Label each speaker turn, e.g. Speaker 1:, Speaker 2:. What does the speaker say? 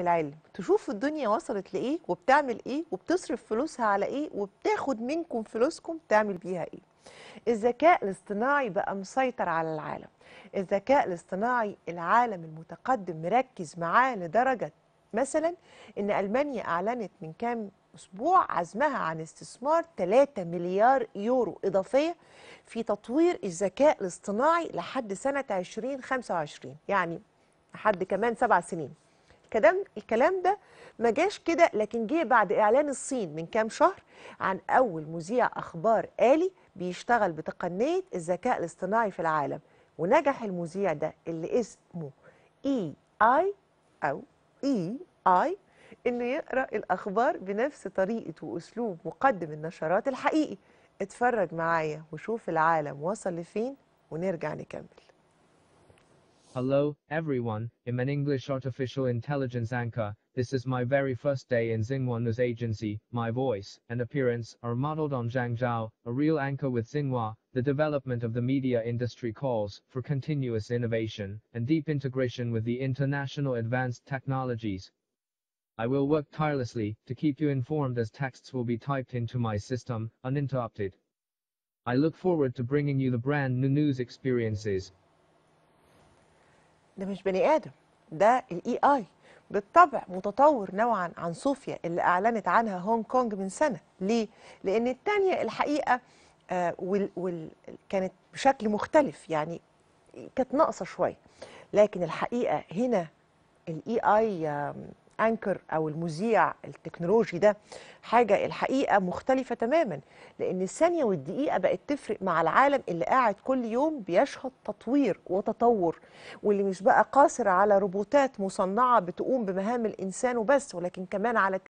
Speaker 1: العلم تشوف الدنيا وصلت لايه وبتعمل ايه وبتصرف فلوسها على ايه وبتاخد منكم فلوسكم تعمل بيها ايه الذكاء الاصطناعي بقى مسيطر على العالم الذكاء الاصطناعي العالم المتقدم مركز معاه لدرجه مثلا ان المانيا اعلنت من كام اسبوع عزمها عن استثمار 3 مليار يورو اضافيه في تطوير الذكاء الاصطناعي لحد سنه 2025 يعني لحد كمان سبع سنين الكلام الكلام ده ما جاش كده لكن جه بعد اعلان الصين من كام شهر عن اول مذيع اخبار آلي بيشتغل بتقنيه الذكاء الاصطناعي في العالم ونجح المذيع ده اللي اسمه اي اي او اي اي انه يقرا الاخبار بنفس طريقه واسلوب مقدم النشرات الحقيقي اتفرج معايا وشوف العالم وصل لفين ونرجع نكمل
Speaker 2: Hello, everyone, I'm an English artificial intelligence anchor. This is my very first day in Xinhua News Agency. My voice and appearance are modeled on Zhang Zhao, a real anchor with Xinhua. The development of the media industry calls for continuous innovation and deep integration with the international advanced technologies. I will work tirelessly to keep you informed as texts will be typed into my system uninterrupted. I look forward to bringing you the brand new news experiences
Speaker 1: ده مش بني ادم ده الاي اي بالطبع متطور نوعا عن صوفيا اللي اعلنت عنها هونج كونج من سنه ليه لان الثانيه الحقيقه آه وال وال كانت بشكل مختلف يعني كانت ناقصه شويه لكن الحقيقه هنا الاي اي انكر او المذيع التكنولوجي ده حاجه الحقيقه مختلفه تماما لان الثانيه والدقيقه بقت تفرق مع العالم اللي قاعد كل يوم بيشهد تطوير وتطور واللي مش بقى قاصر على روبوتات مصنعه بتقوم بمهام الانسان وبس ولكن كمان على